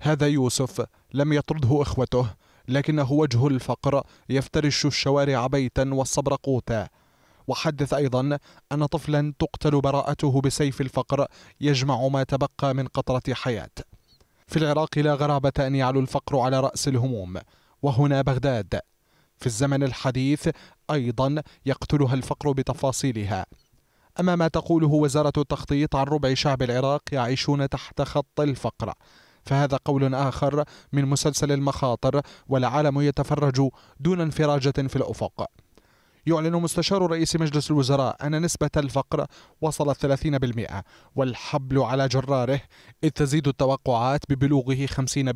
هذا يوسف لم يطرده إخوته لكنه وجه الفقر يفترش الشوارع بيتا والصبر قوتا وحدث أيضا أن طفلا تقتل براءته بسيف الفقر يجمع ما تبقى من قطرة حياة في العراق لا غرابة أن يعلو الفقر على رأس الهموم وهنا بغداد في الزمن الحديث أيضا يقتلها الفقر بتفاصيلها أما ما تقوله وزارة التخطيط عن ربع شعب العراق يعيشون تحت خط الفقر فهذا قول آخر من مسلسل المخاطر والعالم يتفرج دون انفراجة في الأفق يعلن مستشار رئيس مجلس الوزراء أن نسبة الفقر وصلت 30% والحبل على جراره إذ تزيد التوقعات ببلوغه 50% الله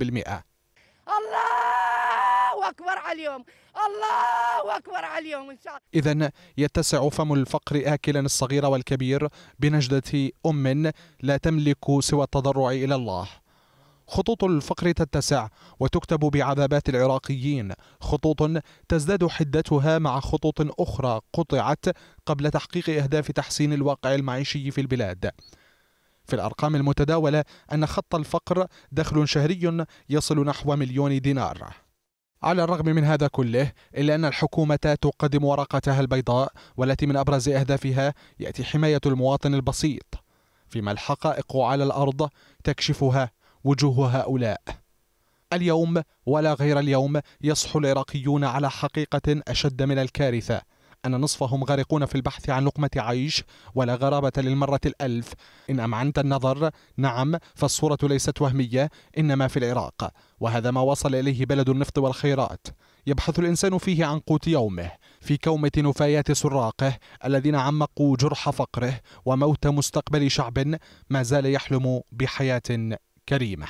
أكبر على اليوم الله أكبر على اليوم إن شاء الله إذا يتسع فم الفقر آكلا الصغير والكبير بنجدة أم لا تملك سوى التضرع إلى الله خطوط الفقر تتسع وتكتب بعذابات العراقيين خطوط تزداد حدتها مع خطوط أخرى قطعت قبل تحقيق أهداف تحسين الواقع المعيشي في البلاد في الأرقام المتداولة أن خط الفقر دخل شهري يصل نحو مليون دينار على الرغم من هذا كله إلا أن الحكومة تقدم ورقتها البيضاء والتي من أبرز أهدافها يأتي حماية المواطن البسيط فيما الحقائق على الأرض تكشفها وجوه هؤلاء اليوم ولا غير اليوم يصح العراقيون على حقيقة أشد من الكارثة أن نصفهم غارقون في البحث عن لقمة عيش ولا غرابة للمرة الألف إن أمعنت النظر نعم فالصورة ليست وهمية إنما في العراق وهذا ما وصل إليه بلد النفط والخيرات يبحث الإنسان فيه عن قوت يومه في كومة نفايات سراقه الذين عمقوا جرح فقره وموت مستقبل شعب ما زال يحلم بحياة كريمه